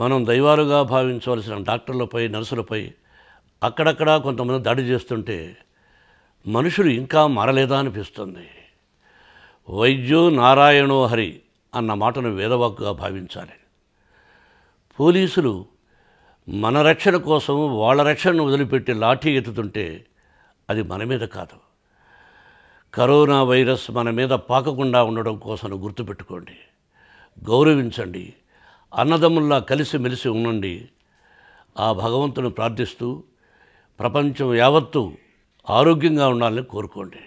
మనం దైవాలుగా భావించవలసిన డాక్టర్లపై నర్సులపై అక్కడక్కడ కొంతమంది దాడి చేస్తుంటే మనుషులు ఇంకా మారలేదా అనిపిస్తుంది వైద్యో నారాయణో హరి అన్న మాటను వేదవాక్కుగా భావించాలి పోలీసులు మన రక్షణ కోసం వాళ్ళ రక్షణను వదిలిపెట్టి లాఠీ ఎత్తుతుంటే అది మన మీద కాదు కరోనా వైరస్ మన మీద పాకకుండా ఉండడం కోసం గుర్తుపెట్టుకోండి గౌరవించండి అన్నదమ్ముల్లా కలిసి మెలిసి ఉండండి ఆ భగవంతుని ప్రార్థిస్తూ ప్రపంచం యావత్తు ఆరోగ్యంగా ఉండాలని కోరుకోండి